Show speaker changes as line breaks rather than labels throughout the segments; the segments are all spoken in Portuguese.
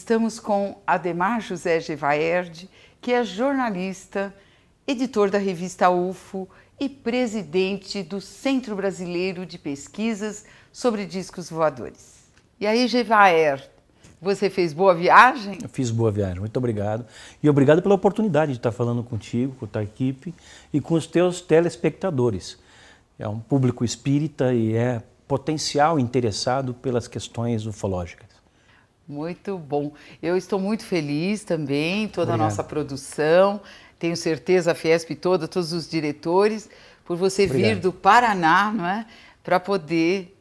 Estamos com Ademar José Gevaerd, que é jornalista, editor da revista UFO e presidente do Centro Brasileiro de Pesquisas sobre Discos Voadores. E aí, Gevaerd, você fez boa viagem?
Eu fiz boa viagem, muito obrigado. E obrigado pela oportunidade de estar falando contigo, com a tua equipe e com os teus telespectadores. É um público espírita e é potencial interessado pelas questões ufológicas.
Muito bom. Eu estou muito feliz também, toda Obrigado. a nossa produção, tenho certeza a Fiesp toda, todos os diretores, por você Obrigado. vir do Paraná, não é? Para poder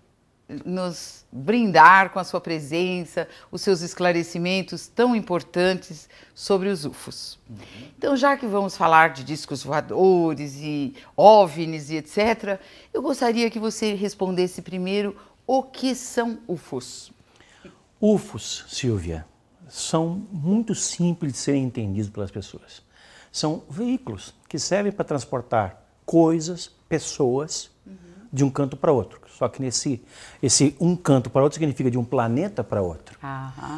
nos brindar com a sua presença, os seus esclarecimentos tão importantes sobre os UFOs. Uhum. Então, já que vamos falar de discos voadores e OVNIs e etc., eu gostaria que você respondesse primeiro o que são UFOs.
UFOs, Silvia, são muito simples de serem entendidos pelas pessoas. São veículos que servem para transportar coisas, pessoas, uhum. de um canto para outro. Só que nesse esse um canto para outro significa de um planeta para outro.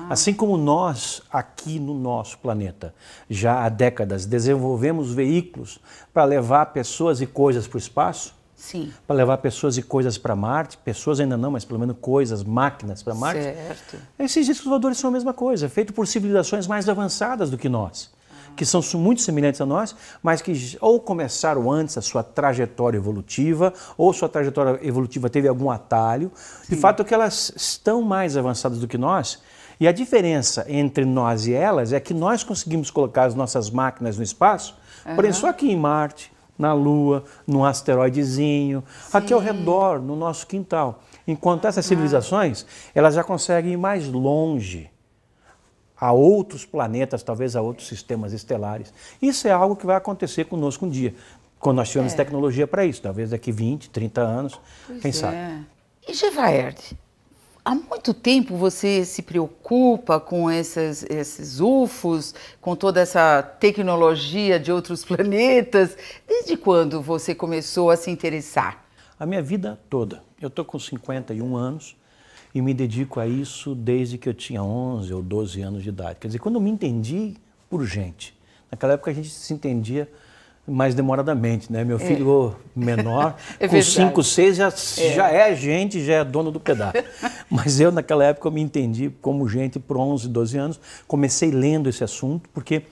Assim como nós, aqui no nosso planeta, já há décadas desenvolvemos veículos para levar pessoas e coisas para o espaço, Sim. Para levar pessoas e coisas para Marte, pessoas ainda não, mas pelo menos coisas, máquinas para Marte. Certo. Esses discos voadores são a mesma coisa, feito por civilizações mais avançadas do que nós, que são muito semelhantes a nós, mas que ou começaram antes a sua trajetória evolutiva, ou sua trajetória evolutiva teve algum atalho. Sim. De fato, é que elas estão mais avançadas do que nós, e a diferença entre nós e elas é que nós conseguimos colocar as nossas máquinas no espaço, uhum. porém só aqui em Marte, na Lua, num asteroidezinho, Sim. aqui ao redor, no nosso quintal. Enquanto essas ah. civilizações, elas já conseguem ir mais longe a outros planetas, talvez a outros sistemas estelares. Isso é algo que vai acontecer conosco um dia, quando nós tivermos é. tecnologia para isso, talvez daqui 20, 30 anos, pois quem é. sabe. E Gevaerd, Há muito tempo você se preocupa
com esses, esses UFOs, com toda essa tecnologia de outros planetas? Desde quando você começou a se interessar?
A minha vida toda. Eu estou com 51 anos e me dedico a isso desde que eu tinha 11 ou 12 anos de idade. Quer dizer, quando eu me entendi por gente. Naquela época a gente se entendia mais demoradamente, né? Meu é. filho é. menor, é com 5, 6, já, é. já é gente, já é dono do pedaço. Mas eu, naquela época, eu me entendi como gente por 11, 12 anos. Comecei lendo esse assunto, porque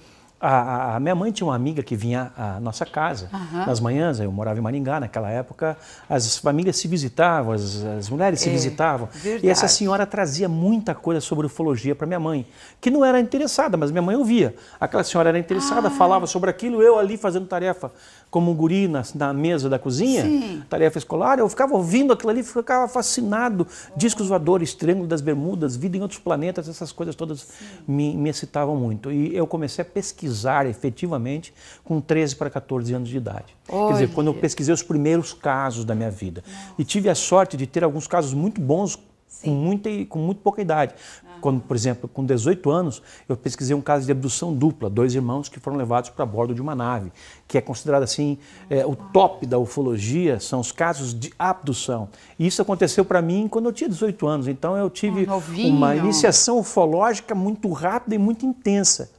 a, a, minha mãe tinha uma amiga que vinha à nossa casa uhum. nas manhãs, eu morava em Maringá naquela época, as famílias se visitavam, as, as mulheres é, se visitavam. Verdade. E essa senhora trazia muita coisa sobre ufologia para minha mãe, que não era interessada, mas minha mãe ouvia. Aquela senhora era interessada, ah. falava sobre aquilo, eu ali fazendo tarefa como um guri na, na mesa da cozinha, Sim. tarefa escolar, eu ficava ouvindo aquilo ali, ficava fascinado. Discos voadores, Triângulo das Bermudas, vida em outros planetas, essas coisas todas me, me excitavam muito. E eu comecei a pesquisar pesquisar efetivamente com 13 para 14 anos de idade. Olha. Quer dizer, quando eu pesquisei os primeiros casos da minha vida. Nossa. E tive a sorte de ter alguns casos muito bons com, muita, com muito pouca idade. Quando, por exemplo, com 18 anos, eu pesquisei um caso de abdução dupla, dois irmãos que foram levados para bordo de uma nave, que é considerado assim é, o top da ufologia, são os casos de abdução. E isso aconteceu para mim quando eu tinha 18 anos, então eu tive um ah, uma iniciação ufológica muito rápida e muito intensa.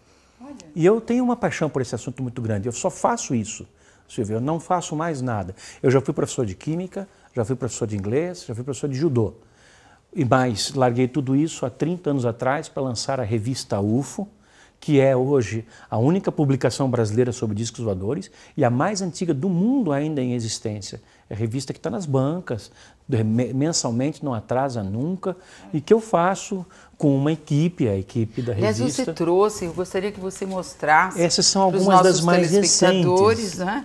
E eu tenho uma paixão por esse assunto muito grande. Eu só faço isso, Silvio. Eu não faço mais nada. Eu já fui professor de química, já fui professor de inglês, já fui professor de judô. E mais, larguei tudo isso há 30 anos atrás para lançar a revista UFO, que é hoje a única publicação brasileira sobre discos voadores e a mais antiga do mundo ainda em existência. É revista que está nas bancas, mensalmente, não atrasa nunca, e que eu faço com uma equipe, a equipe da revista. Mas você
trouxe, eu gostaria que você mostrasse. Essas são algumas das mais recentes. Né?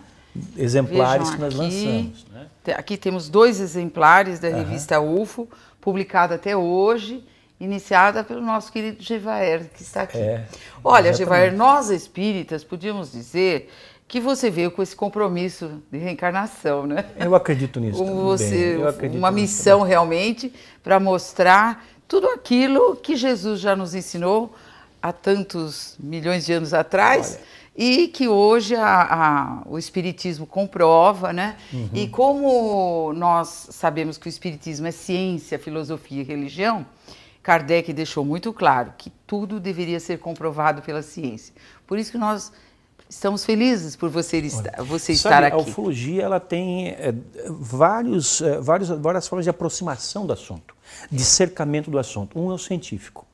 Exemplares Vejam que nós aqui, lançamos.
Né? Aqui temos dois exemplares da revista uhum. UFO, publicada até hoje iniciada pelo nosso querido Gevaer, que está aqui. É, Olha, exatamente. nós espíritas podíamos dizer que você veio com esse compromisso de reencarnação, né?
Eu acredito nisso. Como você, uma
missão realmente para mostrar tudo aquilo que Jesus já nos ensinou há tantos milhões de anos atrás. Olha e que hoje a, a, o Espiritismo comprova, né? Uhum. E como nós sabemos que o Espiritismo é ciência, filosofia e religião, Kardec deixou muito claro que tudo deveria ser comprovado pela ciência. Por isso que nós estamos felizes por
você, estar, você estar aqui. A ufologia ela tem é, vários, é, vários, várias formas de aproximação do assunto, de cercamento do assunto. Um é o científico.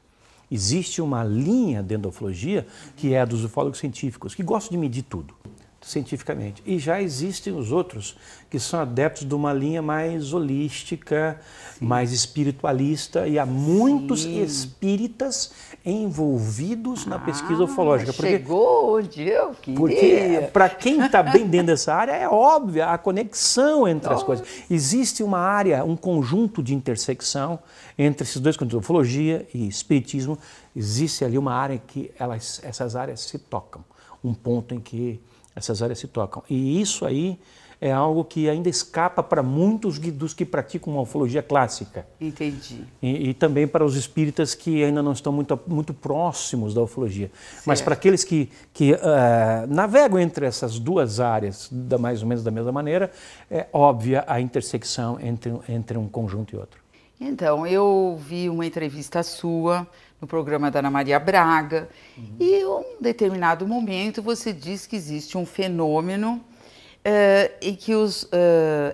Existe uma linha dentro da ufologia que é a dos ufólogos científicos, que gostam de medir tudo cientificamente. E já existem os outros que são adeptos de uma linha mais holística, Sim. mais espiritualista, e há muitos Sim. espíritas envolvidos na ah, pesquisa ufológica. Porque,
chegou onde eu queria. Porque para quem está bem
dentro dessa área é óbvia a conexão entre Nossa. as coisas. Existe uma área, um conjunto de intersecção entre esses dois conteúdos, ufologia e espiritismo. Existe ali uma área em que elas, essas áreas se tocam, um ponto em que essas áreas se tocam. E isso aí é algo que ainda escapa para muitos dos que praticam uma ufologia clássica.
Entendi.
E, e, também para os espíritas que ainda não estão muito, muito próximos da ufologia. Certo. Mas para aqueles que, que uh, navegam entre essas duas áreas, da, mais ou menos da mesma maneira, é óbvia a intersecção entre, entre um conjunto e outro.
Então, eu vi uma entrevista sua no programa da Ana Maria Braga. Uhum. E um determinado momento você diz que existe um fenômeno uh, eh, em que os uh,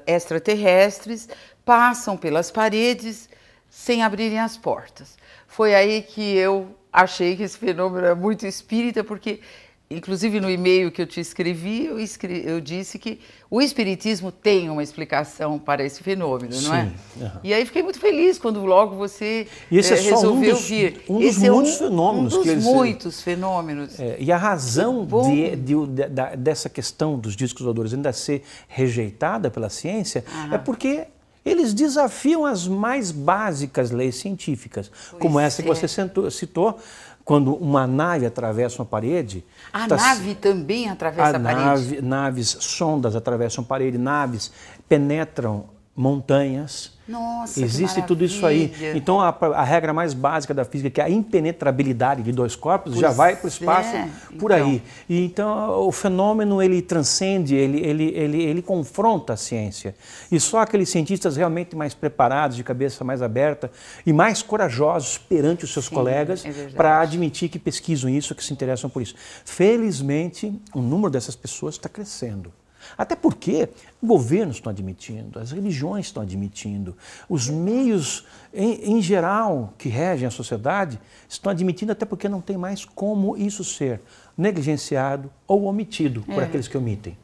extraterrestres passam pelas paredes sem abrirem as portas. Foi aí que eu achei que esse fenômeno é muito espírita, porque inclusive no e-mail que eu te escrevi, eu, escre... eu, disse que o espiritismo tem uma explicação para esse fenômeno, Sim, não é? Uhum. E aí fiquei muito feliz quando logo você e esse é, é resolveu um dos, vir. Um dos esse é muitos é um, fenômenos. Um dos eles... muitos
fenômenos. É, e a razão é de, de, de, dessa questão dos discos voadores ainda ser rejeitada pela ciência uhum. é porque eles desafiam as mais básicas leis científicas, pois como essa que você é. citou quando uma nave atravessa uma parede. A tá, nave
também atravessa a, a parede? Nave,
naves, sondas atravessam parede, naves penetram montanhas. Nossa, Existe tudo isso aí. Então, a, a, regra mais básica da física, que é a impenetrabilidade de dois corpos, pois já vai para o espaço é. por então. aí. E, então, o fenômeno, ele transcende, ele, ele, ele, ele confronta a ciência. E só aqueles cientistas realmente mais preparados, de cabeça mais aberta e mais corajosos perante os seus Sim, colegas é para admitir que pesquisam isso, que se interessam por isso. Felizmente, o número dessas pessoas está crescendo. Até porque governos estão admitindo, as religiões estão admitindo, os meios em, em geral que regem a sociedade estão admitindo, até porque não tem mais como isso ser negligenciado ou omitido por é. aqueles que omitem.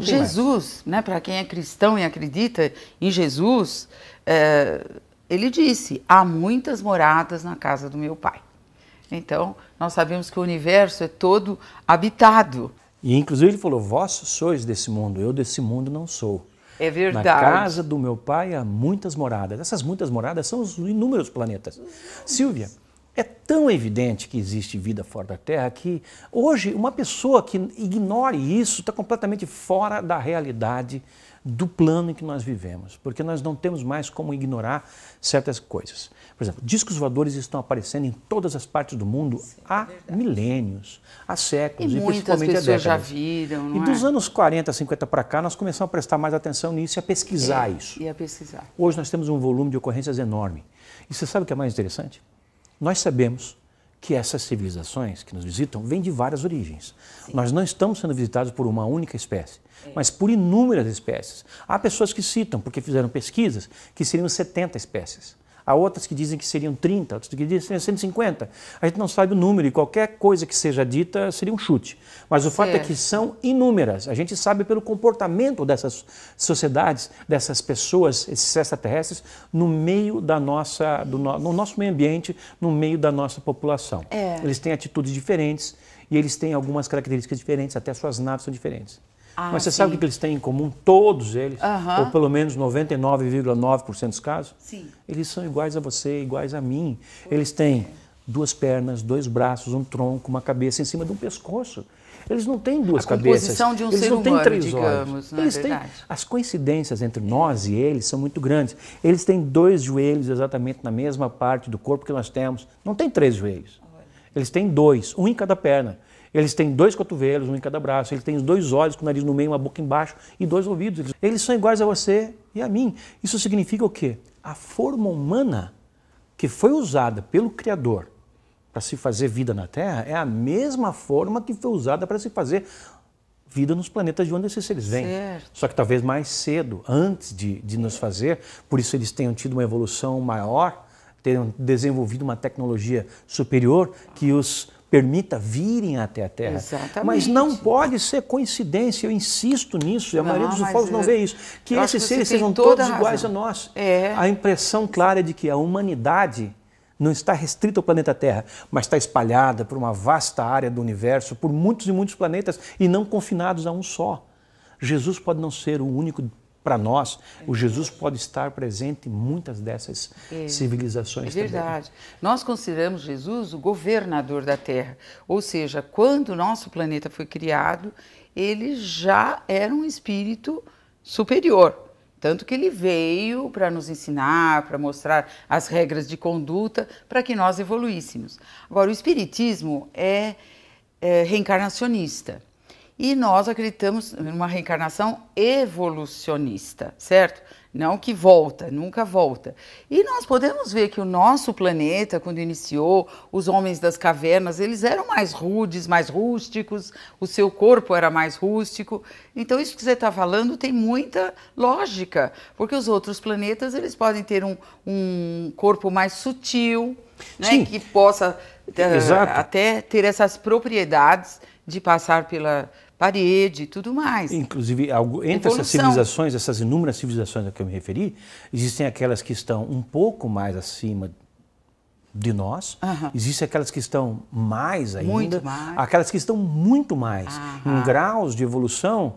Jesus, né, para quem é cristão
e acredita em Jesus, é, ele disse: há muitas moradas na casa do meu pai. Então, nós sabemos que o universo é todo habitado.
E inclusive ele falou: Vós sois desse mundo, eu desse mundo não sou. É verdade. Na casa do meu pai há muitas moradas. Essas muitas moradas são os inúmeros planetas. Silvia, é tão evidente que existe vida fora da Terra que hoje uma pessoa que ignore isso está completamente fora da realidade do plano em que nós vivemos, porque nós não temos mais como ignorar certas coisas. Por exemplo, discos voadores estão aparecendo em todas as partes do mundo Sim, há é milênios, há séculos e, e principalmente há décadas. já
viram, não e é? dos
anos 40, 50 para cá, nós começamos a prestar mais atenção nisso e a pesquisar é, isso. E a pesquisar. Hoje nós temos um volume de ocorrências enorme. E você sabe o que é mais interessante? Nós sabemos que essas civilizações que nos visitam vêm de várias origens. Sim. Nós não estamos sendo visitados por uma única espécie, é. mas por inúmeras espécies. Há pessoas que citam, porque fizeram pesquisas, que seriam 70 espécies. Há outras que dizem que seriam 30, outras que dizem que seriam 150. A gente não sabe o número e qualquer coisa que seja dita seria um chute. Mas o certo. fato é que são inúmeras. A gente sabe pelo comportamento dessas sociedades, dessas pessoas, esses extraterrestres, no meio da nossa, do no, no nosso meio ambiente, no meio da nossa população. É. Eles têm atitudes diferentes e eles têm algumas características diferentes, até suas naves são diferentes. Ah, Mas você sim. sabe o que eles têm em comum? Todos eles, uh -huh. ou pelo menos 99,9% dos casos, sim. eles são iguais a você, iguais a mim. eles têm duas pernas, dois braços, um tronco, uma cabeça em cima de um pescoço. Eles não têm duas a cabeças. De um eles ser não humano, é têm três digamos, olhos. eles é têm, as coincidências entre nós e eles são muito grandes. Eles têm dois joelhos exatamente na mesma parte do corpo que nós temos. Não tem três joelhos. Eles têm dois, um em cada perna. Eles têm dois cotovelos, um em cada braço. Eles têm dois olhos com o nariz no meio, uma boca embaixo e dois ouvidos. Eles são iguais a você e a mim. Isso significa o quê? A forma humana que foi usada pelo Criador para se fazer vida na Terra é a mesma forma que foi usada para se fazer vida nos planetas de onde esses seres vêm. Certo. Só que talvez mais cedo, antes de, de nos fazer, por isso eles tenham tido uma evolução maior, tenham desenvolvido uma tecnologia superior que os permita virem até a Terra. Exatamente. Mas não pode ser coincidência, eu insisto nisso, e a não, maioria dos ufólogos não vê isso, que esses seres sejam todos iguais a nós. É. A impressão clara é de que a humanidade não está restrita ao planeta Terra, mas está espalhada por uma vasta área do universo, por muitos e muitos planetas, e não confinados a um só. Jesus pode não ser o único para nós, o Jesus pode estar presente em muitas dessas é. civilizações. É verdade.
Também. Nós consideramos Jesus o governador da Terra, ou seja, quando o nosso planeta foi criado, ele já era um espírito superior. Tanto que ele veio para nos ensinar, para mostrar as regras de conduta, para que nós evoluíssemos. Agora, o Espiritismo é, é reencarnacionista. E nós acreditamos numa reencarnação evolucionista, certo? Não que volta, nunca volta. E nós podemos ver que o nosso planeta, quando iniciou, os homens das cavernas, eles eram mais rudes, mais rústicos, o seu corpo era mais rústico. Então, isso que você está falando tem muita lógica, porque os outros planetas, eles podem ter um, um corpo mais sutil, né, que possa uh, até ter essas propriedades de passar pela parede e tudo
mais. Inclusive, algo, entre Evolução. essas civilizações, essas inúmeras civilizações a que eu me referi, existem aquelas que estão um pouco mais acima de nós, existem aquelas que estão mais ainda, muito mais. aquelas que estão muito mais, uhum. em graus de evolução,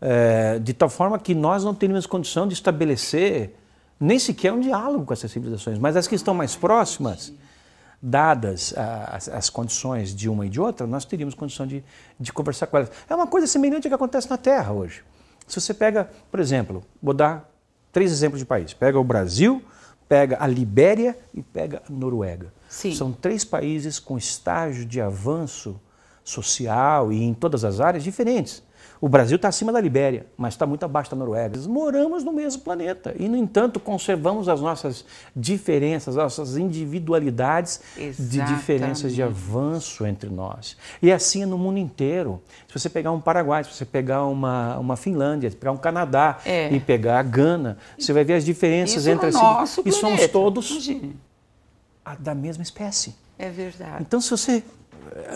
é, de tal forma que nós não teríamos condição de estabelecer nem sequer um diálogo com essas civilizações, mas as que estão mais próximas dadas as, as, condições de uma e de outra, nós teríamos condição de, de conversar com elas. É uma coisa semelhante ao que acontece na Terra hoje. Se você pega, por exemplo, vou dar três exemplos de países: pega o Brasil, pega a Libéria e pega a Noruega. Sim. São três países com estágio de avanço social e em todas as áreas diferentes. O Brasil está acima da Libéria, mas está muito abaixo da Noruega. moramos no mesmo planeta e, no entanto, conservamos as nossas diferenças, as nossas individualidades Exatamente. de diferenças de avanço entre nós. E assim é no mundo inteiro. Se você pegar um Paraguai, se você pegar uma, uma Finlândia, se pegar um Canadá é. e pegar a Gana, você vai ver as diferenças Isso entre assim, no si. E somos todos da mesma espécie. É verdade. Então, se você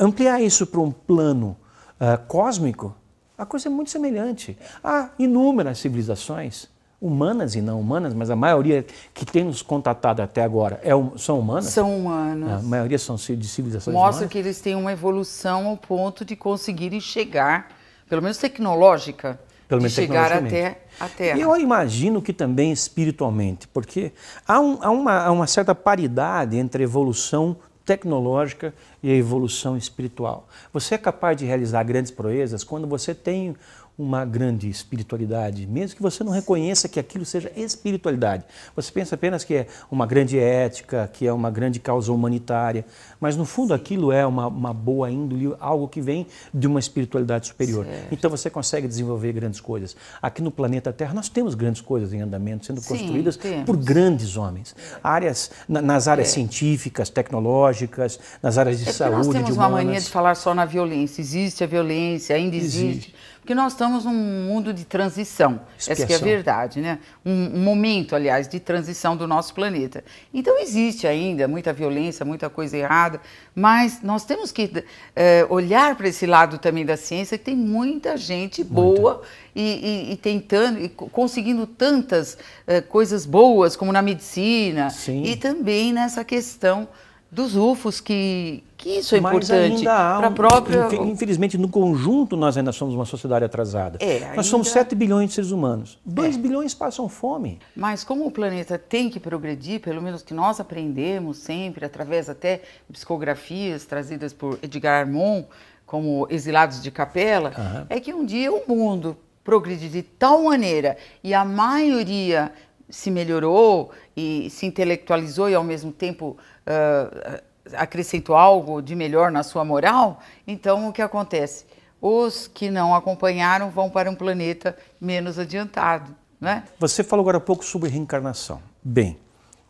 ampliar isso para um plano uh, cósmico, a coisa é muito semelhante. Há inúmeras civilizações, humanas e não humanas, mas a maioria que tem nos contatado até agora é, hum, são humanas. São humanas. A maioria são de civilizações Mostra humanas. que
eles têm uma evolução ao ponto de conseguirem chegar, pelo
menos tecnológica, pelo menos de chegar até a Terra. E eu imagino que também espiritualmente, porque há, um, há, uma, há uma certa paridade entre evolução tecnológica e a evolução espiritual. Você é capaz de realizar grandes proezas quando você tem uma grande espiritualidade, mesmo que você não reconheça que aquilo seja espiritualidade. Você pensa apenas que é uma grande ética, que é uma grande causa humanitária, mas no fundo aquilo é uma, uma boa índole, algo que vem de uma espiritualidade superior. Certo. Então você consegue desenvolver grandes coisas. Aqui no planeta Terra nós temos grandes coisas em andamento sendo Sim, construídas temos. por grandes homens. Áreas, na, nas áreas é. científicas, tecnológicas, nas áreas de é saúde, nós temos de uma mania de falar
só na violência. Existe a violência, ainda existe. existe porque nós estamos num mundo de transição. Expiação. Essa é a verdade, né? Um, um momento, aliás, de transição do nosso planeta. Então existe ainda muita violência, muita coisa errada, mas nós temos que é, olhar para esse lado também da ciência, que tem muita gente boa E, e, e, tentando, e conseguindo tantas é, coisas boas, como na
medicina, Sim. e
também nessa questão dos UFOs, que, que isso é Mas importante. Para um, própria...
Infelizmente, no conjunto, nós ainda somos uma sociedade atrasada. É, ainda... Nós somos 7 bilhões de seres humanos. 2 é. bilhões passam fome.
Mas como o planeta tem que progredir, pelo menos que nós aprendemos sempre, através até psicografias trazidas por Edgar Armon, como exilados de capela, uhum. é que um dia o mundo progredir de tal maneira e a maioria se melhorou e se intelectualizou e ao mesmo tempo uh, acrescentou algo de melhor na sua moral, então o que acontece? Os que não acompanharam vão para um planeta menos adiantado. Né?
Você falou agora há pouco sobre reencarnação. Bem,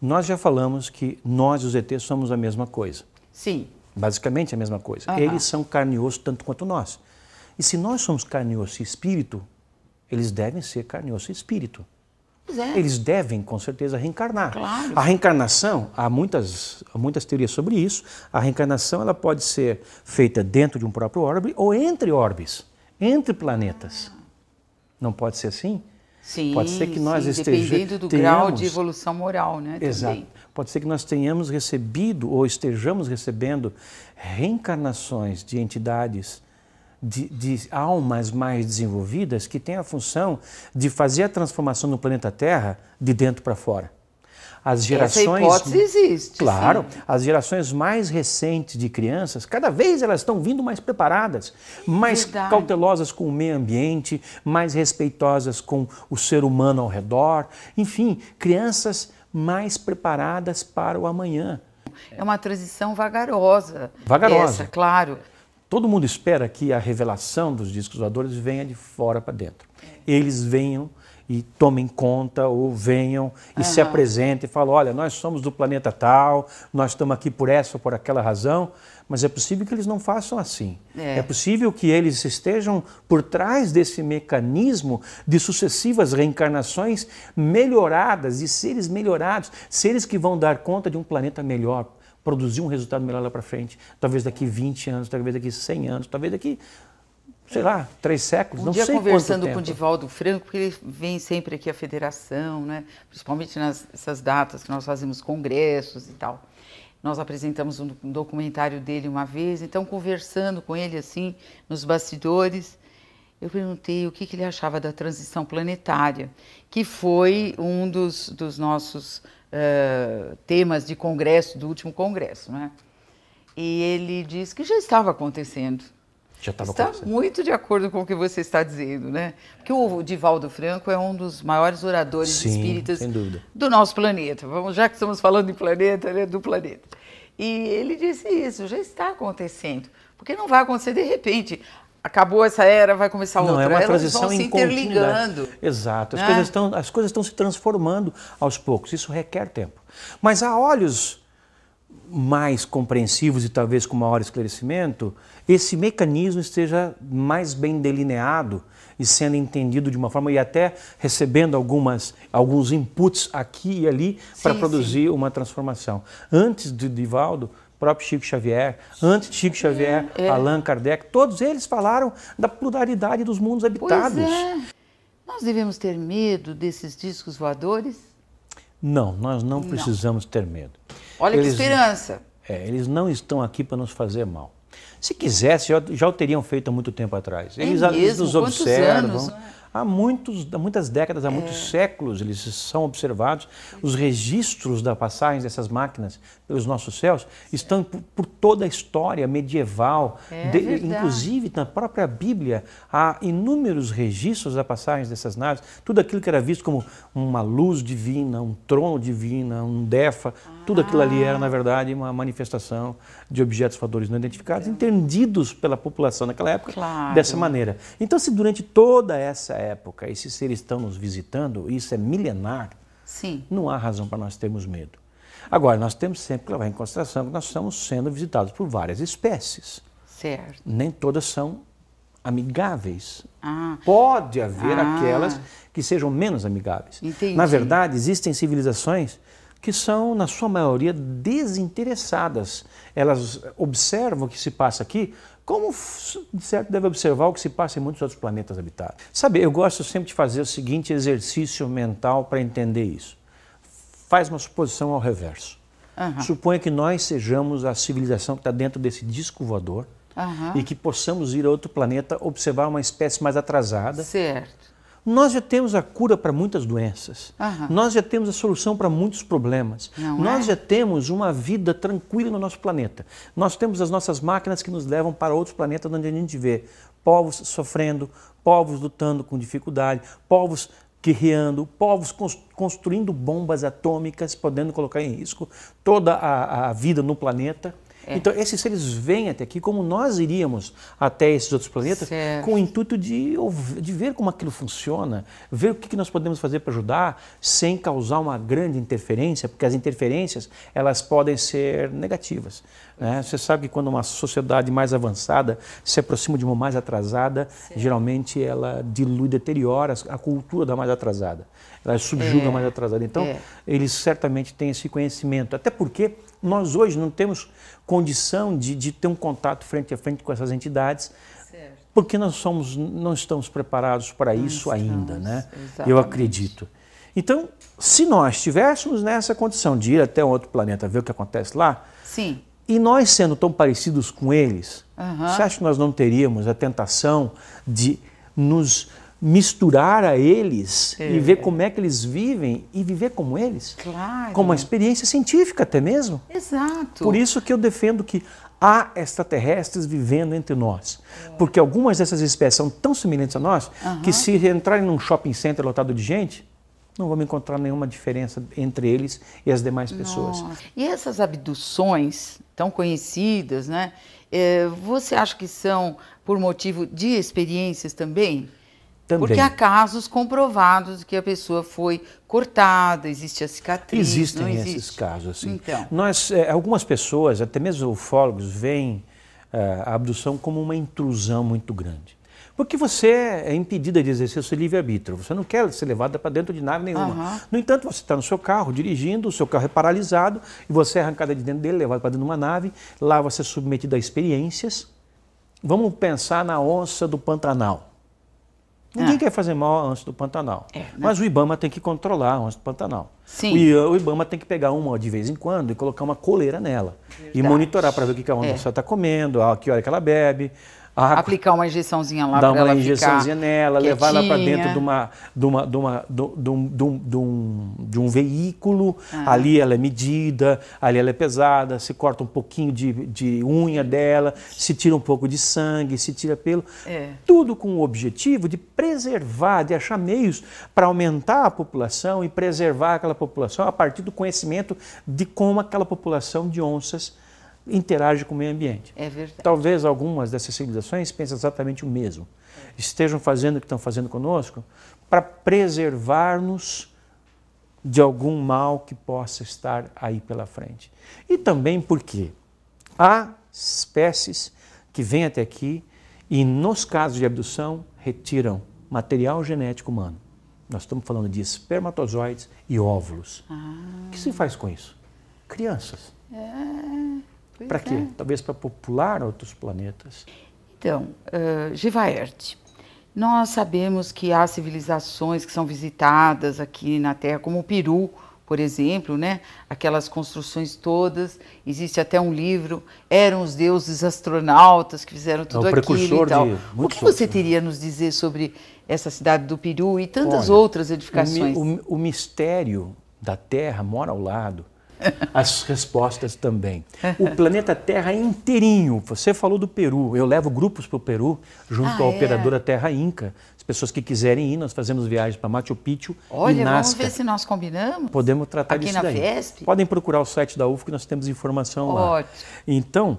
nós já falamos que nós, os ETs, somos a mesma coisa. Sim. Basicamente a mesma coisa. Uhum. Eles são carne e osso tanto quanto nós. E se nós somos carne e osso e espírito, eles devem ser carne e osso e espírito. É. Eles devem, com certeza, reencarnar. Claro. A reencarnação, há muitas, há muitas teorias sobre isso. A reencarnação ela pode ser feita dentro de um próprio orbe ou entre orbes, entre planetas. Não pode ser assim? Sim, pode ser que nós sim, estejamos. Dependendo do tenhamos, grau de evolução
moral, né? Exato.
Pode ser que nós tenhamos recebido ou estejamos recebendo reencarnações de entidades de, de almas mais desenvolvidas que têm a função de fazer a transformação no planeta Terra de dentro para fora as gerações. Essa hipótese existe. Claro, sim. as gerações mais recentes de crianças, cada vez elas estão vindo mais preparadas, mais Verdade. cautelosas com o meio ambiente, mais respeitosas com o ser humano ao redor. Enfim, crianças mais preparadas para o amanhã.
É uma transição vagarosa.
Vagarosa. Essa, claro. Todo mundo espera que a revelação dos discos voadores venha de fora para dentro. Eles venham e tomem conta ou venham e uhum. se apresentem e falam: olha, nós somos do planeta tal, nós estamos aqui por essa ou por aquela razão, mas é possível que eles não façam assim. É. é. possível que eles estejam por trás desse mecanismo de sucessivas reencarnações melhoradas e seres melhorados, seres que vão dar conta de um planeta melhor produzir um resultado melhor lá para frente. Talvez daqui 20 anos, talvez daqui 100 anos, talvez daqui, sei lá, três séculos, um não sei quanto tempo. conversando com o
Divaldo Franco, porque ele vem sempre aqui à federação, né? principalmente nessas datas que nós fazemos congressos e tal. Nós apresentamos um documentário dele uma vez, então conversando com ele assim, nos bastidores, eu perguntei o que, que ele achava da transição planetária, que foi um dos, dos nossos uh, temas de congresso, do último congresso, né? E ele disse que já estava acontecendo. Já estava está acontecendo. muito de acordo com o que você está dizendo, né? Porque o Divaldo Franco é um dos maiores oradores Sim, espíritas do nosso planeta. Vamos, já que estamos falando de planeta, né? do planeta. E ele disse isso, já está acontecendo. Porque não vai acontecer de repente acabou essa era, vai começar outra. Não, é uma Elas transição vão se interligando.
Exato, as, né? coisas estão, as coisas estão se transformando aos poucos, isso requer tempo. Mas a olhos mais compreensivos e talvez com maior esclarecimento, esse mecanismo esteja mais bem delineado e sendo entendido de uma forma e até recebendo algumas, alguns inputs aqui e ali para produzir sim. uma transformação. Antes de Divaldo, próprio Chico Xavier, antes de Chico Xavier, é, é. Allan Kardec, todos eles falaram da pluralidade dos mundos habitados. É. Nós devemos ter medo desses discos voadores? Não, nós não, não. precisamos ter medo. Olha eles, que esperança! É, eles não estão aqui para nos fazer mal. Se quisesse, já, já o teriam feito há muito tempo atrás. É eles, é mesmo? nos Quantos observam. Anos? Né? há, muitos, há muitas décadas, há é. muitos séculos, eles são observados. Os registros da passagem dessas máquinas pelos nossos céus estão por, por toda a história medieval, é de, inclusive na própria Bíblia, há inúmeros registros da passagem dessas naves. Tudo aquilo que era visto como uma luz divina, um trono divino, um defa, ah. tudo aquilo ali era, na ah. verdade, uma manifestação de objetos voadores não identificados, então. entendidos pela população naquela época claro. dessa maneira. Então, se durante toda essa época, esses seres estão nos visitando, isso é milenar. Sim. Não há razão para nós termos medo. Agora, nós temos sempre que levar em consideração que nós estamos sendo visitados por várias espécies. Certo. Nem todas são amigáveis. Ah. Pode haver ah. aquelas que sejam menos amigáveis. Entendi. Na verdade, existem civilizações que são, na sua maioria, desinteressadas. Elas observam o que se passa aqui como, certo, deve observar o que se passa em muitos outros planetas habitados. Sabe, eu gosto sempre de fazer o seguinte exercício mental para entender isso. Faz uma suposição ao reverso. Uhum. Suponha que nós sejamos a civilização que está dentro desse disco voador uhum. e que possamos ir a outro planeta observar uma espécie mais atrasada certo. Nós já temos a cura para muitas doenças. Nós já temos a solução para muitos problemas. Não nós é? já temos uma vida tranquila no nosso planeta. Nós temos as nossas máquinas que nos levam para outros planetas onde a gente vê povos sofrendo, povos lutando com dificuldade, povos guerreando, povos construindo bombas atômicas, podendo colocar em risco toda a, a vida no planeta. É. Então, esses seres vêm até aqui como nós iríamos até esses outros planetas, certo. com o intuito de, de ver como aquilo funciona, ver o que nós podemos fazer para ajudar, sem causar uma grande interferência, porque as interferências elas podem ser negativas. Né? Você sabe que quando uma sociedade mais avançada se aproxima de uma mais atrasada, certo. geralmente ela dilui, deteriora a cultura da mais atrasada. Ela subjuga é. a mais atrasada. Então, é. eles certamente têm esse conhecimento. Até porque nós hoje não temos condição de, de ter um contato frente a frente com essas entidades, certo. porque nós somos, não estamos preparados para isso estamos, ainda, né? Exatamente. Eu acredito. Então, se nós estivéssemos nessa condição de ir até um outro planeta ver o que acontece lá, Sim. e nós sendo tão parecidos com eles, uhum. você acha que nós não teríamos a tentação de nos misturar a eles é. e ver como é que eles vivem e viver como eles. Claro. Como uma experiência científica até mesmo.
Exato. Por isso
que eu defendo que há extraterrestres vivendo entre nós. É. Porque algumas dessas espécies são tão semelhantes a nós que se entrarem num shopping center lotado de gente, não vamos encontrar nenhuma diferença entre eles e as demais pessoas. Nossa. E essas abduções tão conhecidas, né?
Eh, você acha que são por motivo de experiências também? Também. Porque há casos comprovados que a pessoa foi cortada, existe a cicatriz. Existem esses
casos, assim. Então. Nós, é, algumas pessoas, até mesmo ufólogos, veem é, a abdução como uma intrusão muito grande. Porque você é impedida de exercer seu livre-arbítrio. Você não quer ser levada para dentro de nave nenhuma. Uhum. No entanto, você está no seu carro dirigindo, o seu carro é paralisado e você é arrancada de dentro dele, levada para dentro de uma nave. Lá você é submetida a experiências. Vamos pensar na onça do Pantanal. Ninguém ah. quer fazer mal antes do Pantanal. É, né? Mas o Ibama tem que controlar antes do Pantanal. Sim. Uh, o, Ibama tem que pegar uma de vez em quando e colocar uma coleira nela. Verdade. E monitorar para ver o que a é. onça é. está comendo, a que hora que ela bebe, água, aplicar
uma injeçãozinha lá para dar uma injeçãozinha nela, levar ela para dentro de
uma de uma de uma de, um, de, um, de um, de um veículo, ah. ali ela é medida, ali ela é pesada, se corta um pouquinho de, de unha dela, se tira um pouco de sangue, se tira pelo, é. tudo com o objetivo de preservar, de achar meios para aumentar a população e preservar aquela população a partir do conhecimento de como aquela população de onças interage com o meio ambiente. É verdade. Talvez algumas dessas civilizações pensem exatamente o mesmo. Estejam fazendo o que estão fazendo conosco para preservar-nos de algum mal que possa estar aí pela frente. E também porque há espécies que vêm até aqui e, nos casos de abdução, retiram material genético humano. Nós estamos falando de espermatozoides e óvulos. Ah. O que se faz com isso? Crianças.
É. Para quê? É.
Talvez para popular outros planetas.
Então, uh, nós sabemos que há civilizações que são visitadas aqui na Terra, como o Peru, por exemplo, né? aquelas construções todas. Existe até um livro, eram os deuses astronautas que fizeram é tudo é o aquilo e tal. o que você outros, né? teria a né? nos dizer sobre essa cidade do Peru e tantas Olha, outras edificações? O,
o, o mistério da Terra mora ao lado as respostas também. O planeta Terra é inteirinho. Você falou do Peru. Eu levo grupos para o Peru junto ah, à é? operadora Terra Inca. As pessoas que quiserem ir, nós fazemos viagens para Machu Picchu Olha, e Nazca. vamos ver se
nós combinamos. Podemos tratar Aqui disso na daí.
Podem procurar o site da UFO que nós temos informação Ótimo. lá. Então,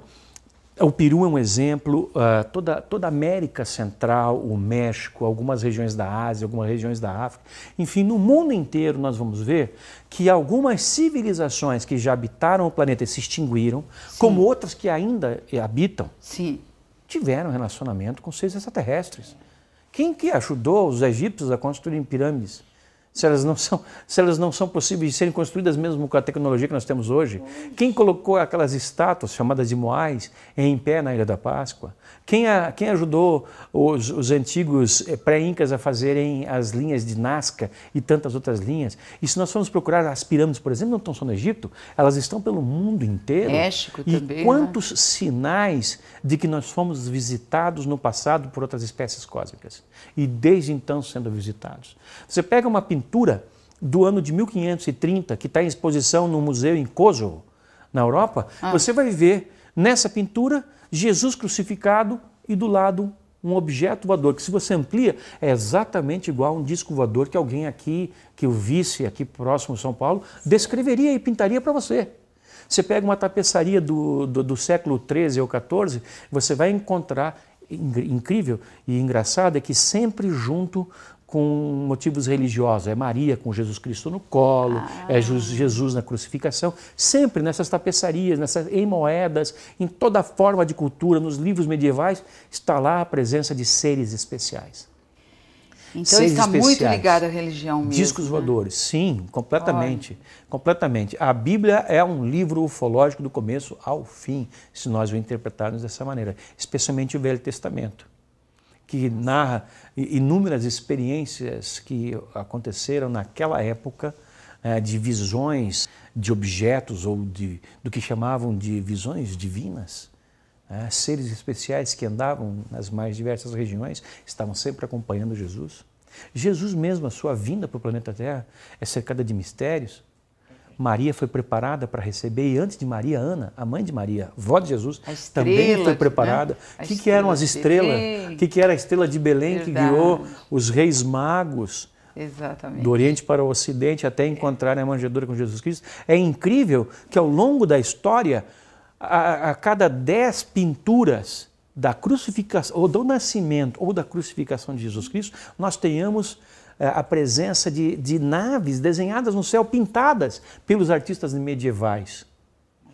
o Peru é um exemplo, uh, toda, toda a América Central, o México, algumas regiões da Ásia, algumas regiões da África, enfim, no mundo inteiro nós vamos ver que algumas civilizações que já habitaram o planeta e se extinguiram, Sim. como outras que ainda eh, habitam, Sim. tiveram relacionamento com seres extraterrestres. Quem que ajudou os egípcios a construírem pirâmides? se elas não são, se elas não são possíveis de serem construídas mesmo com a tecnologia que nós temos hoje? Quem colocou aquelas estátuas chamadas de Moais em pé na Ilha da Páscoa? Quem, a, quem ajudou os, os antigos eh, pré-incas a fazerem as linhas de Nazca e tantas outras linhas? E se nós formos procurar as pirâmides, por exemplo, não estão só no Egito, elas estão pelo mundo inteiro. México e né? quantos né? sinais de que nós fomos visitados no passado por outras espécies cósmicas e desde então sendo visitados. Você pega uma pintura pintura do ano de 1530, que está em exposição no museu em Kosovo, na Europa, ah. você vai ver nessa pintura Jesus crucificado e do lado um objeto voador, que se você amplia, é exatamente igual a um disco voador que alguém aqui, que o visse aqui próximo de São Paulo, descreveria e pintaria para você. Você pega uma tapeçaria do, do, do século XIII ou XIV, você vai encontrar incrível e engraçado é que sempre junto com motivos religiosos. É Maria com Jesus Cristo no colo, é ah. é Jesus na crucificação. Sempre nessas tapeçarias, nessas em moedas, em toda forma de cultura, nos livros medievais, está lá a presença de seres especiais.
Então seres está especiais. muito ligado à religião mesmo. Discos
né? voadores, né? sim, completamente, Olha. completamente. A Bíblia é um livro ufológico do começo ao fim, se nós o interpretarmos dessa maneira, especialmente o Velho Testamento que narra inúmeras experiências que aconteceram naquela época é, de visões de objetos ou de, do que chamavam de visões divinas. Né? Seres especiais que andavam nas mais diversas regiões estavam sempre acompanhando Jesus. Jesus mesmo, a sua vinda para o planeta Terra, é cercada de mistérios. Maria foi preparada para receber, e antes de Maria, Ana, a mãe de Maria, vó de Jesus, estrela, também foi né? preparada. O que, que eram as estrelas? O que, que era a estrela de Belém Verdade. que guiou os reis magos? Exatamente. Do Oriente para o Ocidente, até encontrar a manjedoura com Jesus Cristo. É incrível que ao longo da história, a, a cada dez pinturas da crucificação, ou do nascimento, ou da crucificação de Jesus Cristo, nós tenhamos eh, a presença de, de naves desenhadas no céu, pintadas pelos artistas medievais.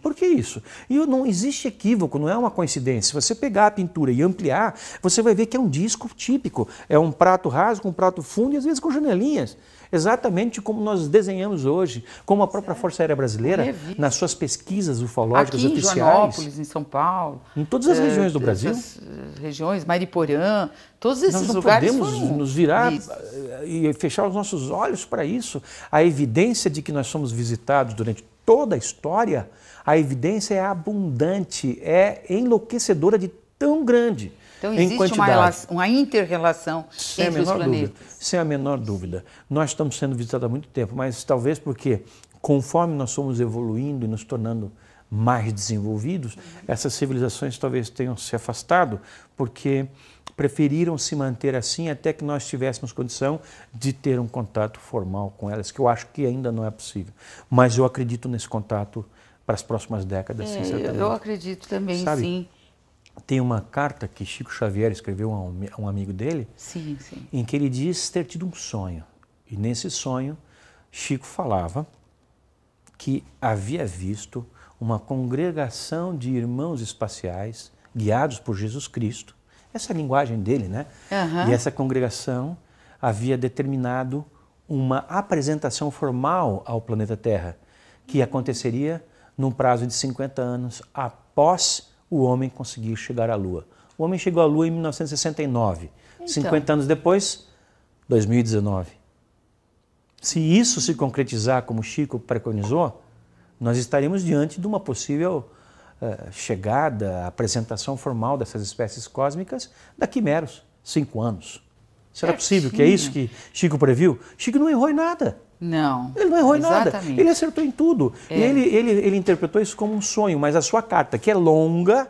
Por que isso? E não existe equívoco, não é uma coincidência. Se você pegar a pintura e ampliar, você vai ver que é um disco típico. É um prato raso com um prato fundo e às vezes com janelinhas exatamente como nós desenhamos hoje, como a própria certo. Força Aérea Brasileira, nas suas pesquisas ufológicas Aqui, oficiais. Em Joanópolis,
em São Paulo. Em todas as é, regiões do Brasil.
Eh, regiões, Mariporã, todos esses nós lugares. Nós podemos nos virar vistos. Eh, e fechar os nossos olhos para isso. A evidência de que nós somos visitados durante toda a história, a evidência é abundante, é enlouquecedora de tão grande então existe em quantidade.
uma, uma interrelação entre os planetas.
Dúvida. Sem a menor dúvida. Nós estamos sendo visitados há muito tempo, mas talvez porque conforme nós somos evoluindo e nos tornando mais desenvolvidos, essas civilizações talvez tenham se afastado, porque preferiram se manter assim até que nós tivéssemos condição de ter um contato formal com elas, que eu acho que ainda não é possível. Mas eu acredito nesse contato para as próximas décadas, é, Eu acredito também, Sabe? sim tem uma carta que Chico Xavier escreveu a um, a um amigo dele, sim, sim. em que ele diz ter tido um sonho. E nesse sonho, Chico falava que havia visto uma congregação de irmãos espaciais guiados por Jesus Cristo. Essa é linguagem dele, né? Uhum. E essa congregação havia determinado uma apresentação formal ao planeta Terra, que aconteceria num prazo de 50 anos após o homem conseguiu chegar à Lua. O homem chegou à Lua em 1969. Então. 50 anos depois, 2019. Se isso se concretizar como Chico preconizou, nós estaremos diante de uma possível uh, chegada, apresentação formal dessas espécies cósmicas daqui meros cinco anos.
Será possível que é isso
que Chico previu? Chico não errou em nada. Não. Ele não errou em nada. Ele acertou em tudo. É. E ele, ele, ele interpretou isso como um sonho, mas a sua carta, que é longa,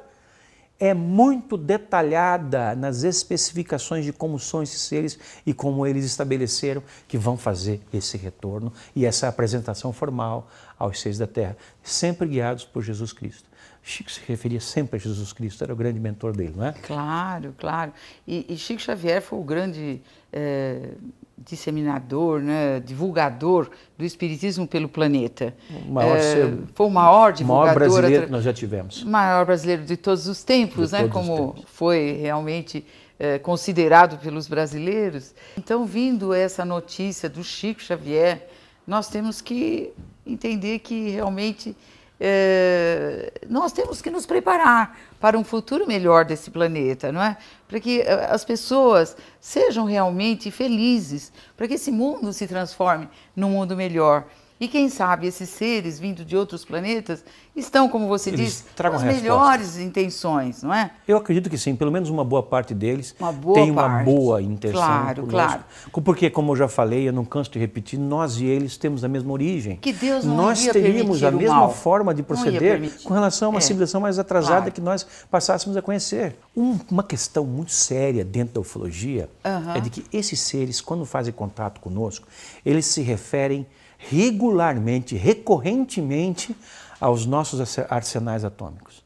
é muito detalhada nas especificações de como são esses seres e como eles estabeleceram que vão fazer esse retorno e essa apresentação formal aos seres da Terra, sempre guiados por Jesus Cristo. Chico se referia sempre a Jesus Cristo, era o grande mentor dele, não
é? Claro, claro. E, e Chico Xavier foi o grande é, disseminador, né, divulgador do Espiritismo pelo planeta. O maior é, ser, foi o maior divulgador. maior brasileiro que nós já tivemos. maior brasileiro de todos os tempos, né, como tempos. foi realmente é, considerado pelos brasileiros. Então, vindo essa notícia do Chico Xavier, nós temos que entender que realmente é, nós temos que nos preparar para um futuro melhor desse planeta, não é? Para que eh, as pessoas sejam realmente felizes, para que esse mundo se transforme num mundo melhor. E quem sabe esses seres vindo de outros planetas estão, como você Eles diz, com as melhores
intenções, não é? Eu acredito que sim, pelo menos uma boa parte deles uma boa tem parte. uma boa intenção. Claro, conosco. claro. Porque, como eu já falei, eu não canso de repetir, nós e eles temos a mesma origem. Que Deus não Nós teríamos a mesma forma de proceder com relação a uma é. civilização mais atrasada claro. que nós passássemos a conhecer. Um, uma questão muito séria dentro da ufologia uh -huh. é de que esses seres, quando fazem contato conosco, eles se referem regularmente, recorrentemente aos nossos arsenais atômicos.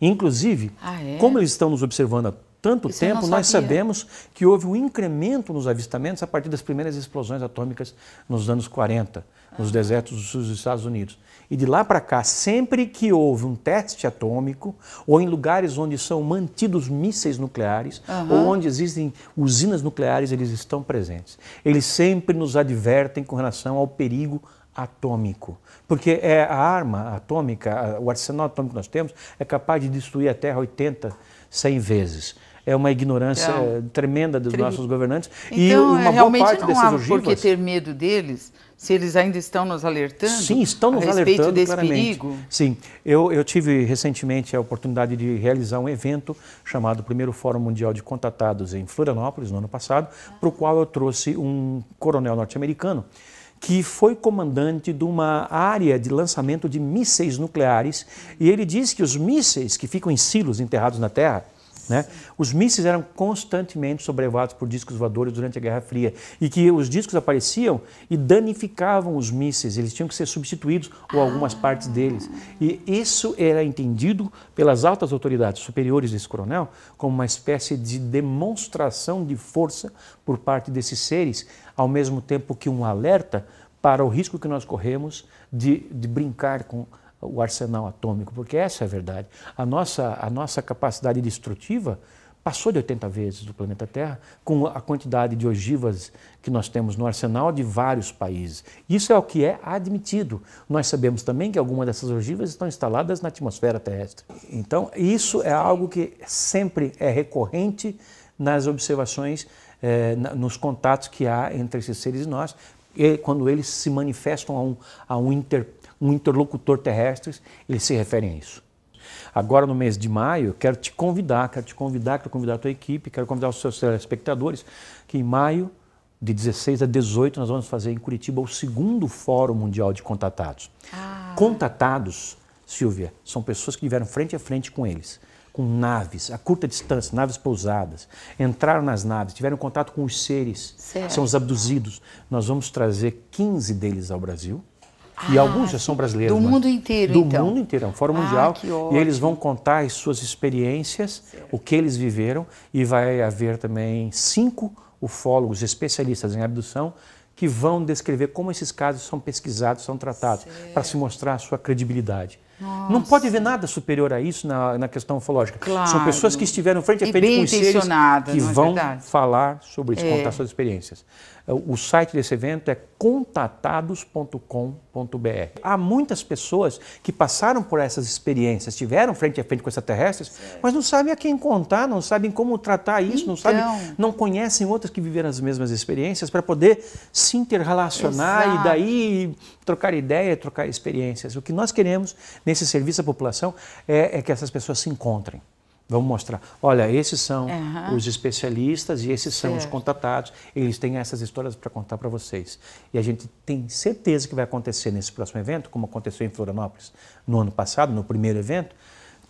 Inclusive, ah, é? como eles estão nos observando tanto Isso tempo, nós sabia. sabemos que houve um incremento nos avistamentos a partir das primeiras explosões atômicas nos anos 40, nos ah. desertos dos Estados Unidos. E de lá para cá, sempre que houve um teste atômico, ou em lugares onde são mantidos mísseis nucleares, uhum. ou onde existem usinas nucleares, eles estão presentes. Eles sempre nos advertem com relação ao perigo atômico. Porque é a arma atômica, o arsenal atômico que nós temos, é capaz de destruir a Terra 80, 100 vezes é uma ignorância é. tremenda dos nossos governantes. Então, e uma boa parte não há ogivas... por que ter
medo deles, se eles ainda estão nos alertando Sim, estão nos a respeito alertando, desse claramente. perigo.
Sim, eu, eu tive recentemente a oportunidade de realizar um evento chamado Primeiro Fórum Mundial de Contatados em Florianópolis, no ano passado, ah. para o qual eu trouxe um coronel norte-americano que foi comandante de uma área de lançamento de mísseis nucleares, e ele disse que os mísseis que ficam em silos enterrados na Terra, né? Os mísseis eram constantemente sobrevoados por discos voadores durante a Guerra Fria e que os discos apareciam e danificavam os mísseis, eles tinham que ser substituídos ou algumas partes deles. E isso era entendido pelas altas autoridades superiores desse coronel como uma espécie de demonstração de força por parte desses seres, ao mesmo tempo que um alerta para o risco que nós corremos de, de brincar com o arsenal atômico, porque essa é a verdade. A nossa, a nossa capacidade destrutiva passou de 80 vezes do planeta Terra, com a quantidade de ogivas que nós temos no arsenal de vários países. Isso é o que é admitido. Nós sabemos também que algumas dessas ogivas estão instaladas na atmosfera terrestre. Então, isso é algo que sempre é recorrente nas observações, eh, nos contatos que há entre esses seres e nós, e quando eles se manifestam a um, a um um interlocutor terrestre, eles se referem a isso. Agora, no mês de maio, quero te convidar, quero te convidar, quero convidar a tua equipe, quero convidar os seus telespectadores, que em maio, de 16 a 18, nós vamos fazer em Curitiba o segundo Fórum Mundial de Contatados. Ah. Contatados, Silvia, são pessoas que estiveram frente a frente com eles com naves a curta distância, naves pousadas, entraram nas naves, tiveram contato com os seres, certo. são os abduzidos. Nós vamos trazer 15 deles ao Brasil ah, e alguns já são brasileiros. Do mas, mundo
inteiro, do então. Do mundo
inteiro, é um fórum ah, mundial. E eles vão contar as suas experiências, certo. o que eles viveram, e vai haver também cinco ufólogos especialistas em abdução que vão descrever como esses casos são pesquisados, são tratados, para se mostrar a sua credibilidade. Nossa. Não pode haver nada superior a isso na, na questão ufológica. Claro. São pessoas que estiveram frente a frente com os seres que é vão falar sobre isso, é. contar suas experiências. É, o site desse evento é contatados.com.br. Há muitas pessoas que passaram por essas experiências, tiveram frente a frente com extraterrestres, Sim. mas não sabem a quem contar, não sabem como tratar isso, então... não sabem, então. não conhecem outras que viveram as mesmas experiências para poder se interrelacionar Exato. e daí trocar ideia, trocar experiências. O que nós queremos nesse serviço à população é, é que essas pessoas se encontrem. Vamos mostrar. Olha, esses são uhum. os especialistas e esses certo. são os contatados. Eles têm essas histórias para contar para vocês. E a gente tem certeza que vai acontecer nesse próximo evento, como aconteceu em Florianópolis no ano passado, no primeiro evento,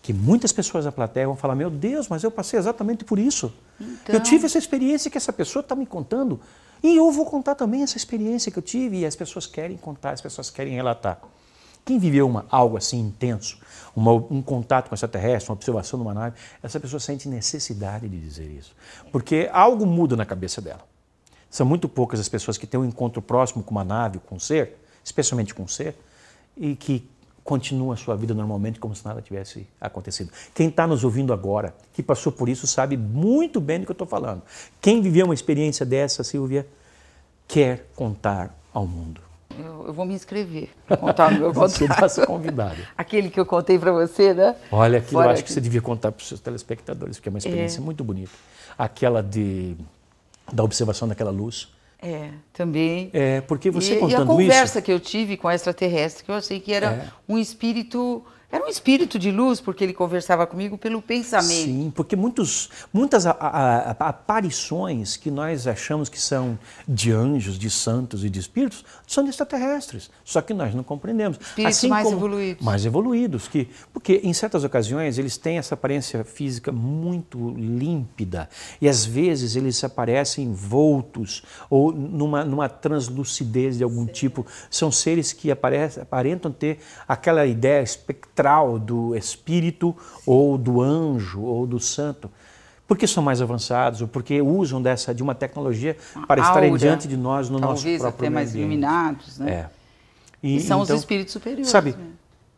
que muitas pessoas da plateia vão falar: Meu Deus, mas eu passei exatamente por isso. Então... Eu tive essa experiência que essa pessoa está me contando. E eu vou contar também essa experiência que eu tive. E as pessoas querem contar, as pessoas querem relatar. Quem viveu uma, algo assim intenso, uma, um contato com extraterrestre, uma observação numa nave, essa pessoa sente necessidade de dizer isso. Porque algo muda na cabeça dela. São muito poucas as pessoas que têm um encontro próximo com uma nave, com um ser, especialmente com um ser, e que continuam a sua vida normalmente como se nada tivesse acontecido. Quem está nos ouvindo agora, que passou por isso, sabe muito bem do que eu estou falando. Quem viveu uma experiência dessa, Silvia, quer contar ao mundo.
Eu, eu, vou me inscrever contar o meu contato. convidado convidada. Aquele que eu contei para você, né? Olha, aquilo Fora eu acho que... que você devia
contar para os seus telespectadores, porque é uma é. experiência é. muito bonita. Aquela de, da observação daquela luz.
É, também.
É, porque você e, contando isso... E a conversa
isso... que eu tive com a extraterrestre, que eu achei que era é. um espírito era um espírito de luz, porque ele conversava comigo pelo pensamento. Sim,
porque muitos, muitas aparições que nós achamos que são de anjos, de santos e de espíritos, são extraterrestres. Só que nós não compreendemos. Espíritos assim mais evoluídos. Mais evoluídos. Que, porque em certas ocasiões eles têm essa aparência física muito límpida. E às vezes eles aparecem voltos ou numa, numa translucidez de algum Sim. tipo. São seres que aparecem, aparentam ter aquela ideia espectral central do espírito ou do anjo ou do santo. Porque são mais avançados ou porque usam dessa de uma tecnologia para Aura, estarem diante de nós no nosso próprio até mais ambiente. iluminados, né? É. E, e são então, os espíritos superiores. Sabe, né?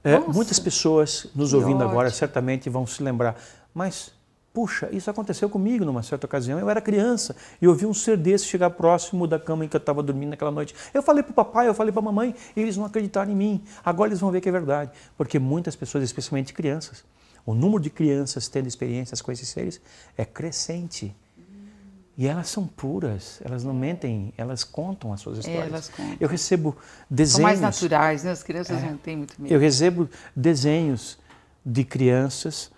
é, muitas pessoas nos ouvindo ótimo. agora certamente vão se lembrar, mas Puxa, isso aconteceu comigo numa certa ocasião. Eu era criança e ouvi um ser desse chegar próximo da cama em que eu estava dormindo naquela noite. Eu falei para o papai, eu falei para a mamãe, e eles não acreditaram em mim. Agora eles vão ver que é verdade. Porque muitas pessoas, especialmente crianças, o número de crianças tendo experiências com esses seres é crescente. E elas são puras, elas não mentem, elas contam as suas é, histórias. É, elas contam. Eu recebo desenhos. São mais naturais, né? As
crianças é, não têm muito medo. Eu
recebo desenhos de crianças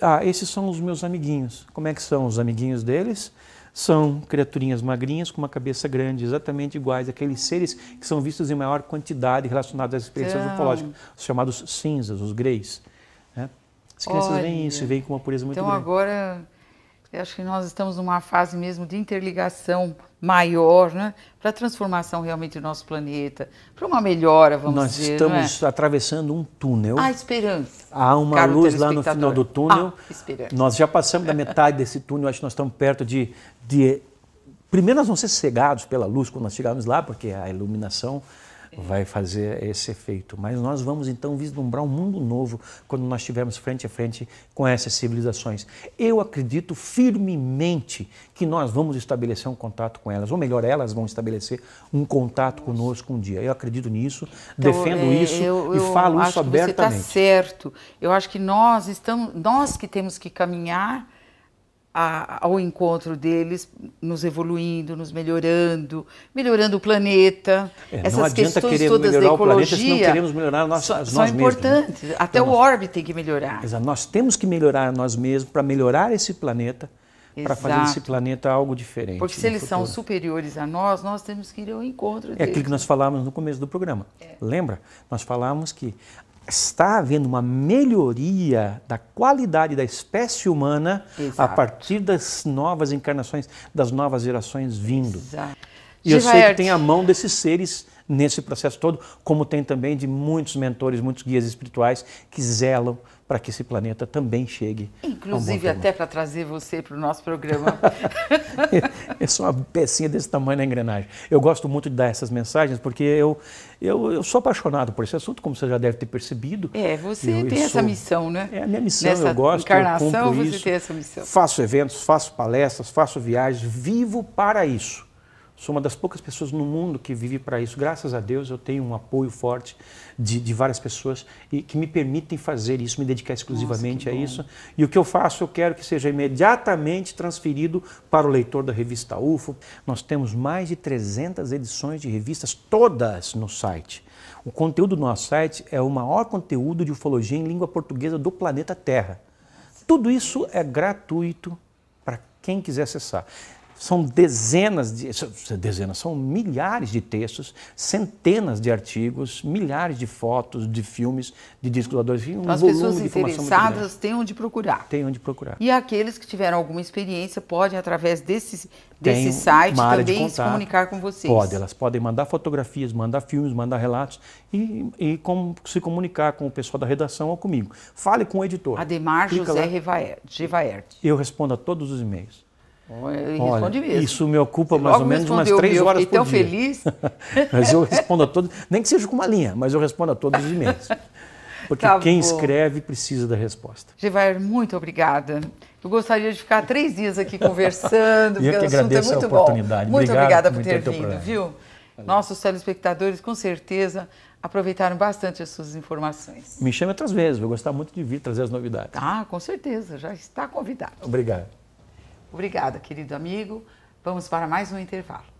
ah, esses são os meus amiguinhos. Como é que são os amiguinhos deles? São criaturinhas magrinhas com uma cabeça grande, exatamente iguais àqueles seres que são vistos em maior quantidade relacionados às experiências então... ufológicas, os chamados cinzas, os greys. Né? As crianças Olha, veem isso e veem com uma pureza muito então grande. Então
agora, acho que nós estamos numa fase mesmo de interligação maior, né? para a transformação realmente do nosso planeta, para uma melhora, vamos Nós dizer. Nós estamos
é? atravessando um túnel. Há
esperança. Há uma Caro luz lá no final do túnel. Há ah, esperança.
Nós já passamos da metade desse túnel, acho que nós estamos perto de, de... Primeiro, nós vamos ser cegados pela luz quando nós chegarmos lá, porque é a iluminação vai fazer esse efeito. Mas nós vamos então vislumbrar um mundo novo quando nós estivermos frente a frente com essas civilizações. Eu acredito firmemente que nós vamos estabelecer um contato com elas, ou melhor, elas vão estabelecer um contato conosco um dia. Eu acredito nisso, então, defendo é, isso eu, eu e falo isso tá abertamente. Você está
certo. Eu acho que nós estamos, nós que temos que caminhar a, ao encontro deles, nos evoluindo, nos melhorando, melhorando o planeta. É, Essas não adianta questões querer todas melhorar da ecologia, o planeta se não queremos melhorar nós, são, nós são mesmos. São né? importantes. Né? Até então, o orbe tem que melhorar.
Exato. Nós temos que melhorar nós mesmos para melhorar esse planeta, para fazer esse planeta algo diferente. Porque se eles futuro. são
superiores a nós, nós temos que ir ao encontro é deles. É aquilo que
nós falávamos no começo do programa. É. Lembra? Nós falávamos que está havendo uma melhoria da qualidade da espécie humana Exato. a partir das novas encarnações, das novas gerações vindo. Exato. E eu sei que tem a mão desses seres nesse processo todo, como tem também de muitos mentores, muitos guias espirituais que zelam para que esse planeta também chegue. Inclusive, até
para trazer você para o nosso programa.
é só uma pecinha desse tamanho na engrenagem. Eu gosto muito de dar essas mensagens, porque eu, eu, eu sou apaixonado por esse assunto, como você já deve ter percebido. É, você eu, tem eu essa missão, né? É a minha missão, Nessa eu gosto. encarnação, eu você isso, tem essa missão. Faço eventos, faço palestras, faço viagens, vivo para isso. Sou uma das poucas pessoas no mundo que vive para isso. Graças a Deus eu tenho um apoio forte de, de várias pessoas e que me permitem fazer isso, me dedicar exclusivamente Nossa, a isso. E o que eu faço, eu quero que seja imediatamente transferido para o leitor da revista UFO. Nós temos mais de 300 edições de revistas, todas no site. O conteúdo do nosso site é o maior conteúdo de ufologia em língua portuguesa do planeta Terra. Tudo isso é gratuito para quem quiser acessar. São dezenas de, dezenas, são milhares de textos, centenas de artigos, milhares de fotos, de filmes, de discos doadores. Um As pessoas interessadas
têm onde procurar.
têm onde procurar. E
aqueles que tiveram alguma experiência podem, através desse, desse Tem site, também se comunicar com vocês. Pode, elas
podem mandar fotografias, mandar filmes, mandar relatos e, e com, se comunicar com o pessoal da redação ou comigo. Fale com o editor. Ademar Fica José
Revaert.
Eu respondo a todos os e-mails. Olha, isso me ocupa mais ou menos umas três horas por tão feliz. mas eu respondo a todos, nem que seja com uma linha, mas eu respondo a todos os e-mails. Porque tá quem escreve precisa da resposta.
Givair, muito obrigada. Eu gostaria de ficar três dias aqui conversando, porque o assunto é muito bom. Muito obrigada por ter vindo, viu? Valeu. Nossos telespectadores, com certeza, aproveitaram bastante as suas informações.
Me chame outras vezes, vou gostar muito de vir trazer as novidades.
Ah, com certeza, já está convidado. Obrigado. Obrigada, querido amigo. Vamos para mais um intervalo.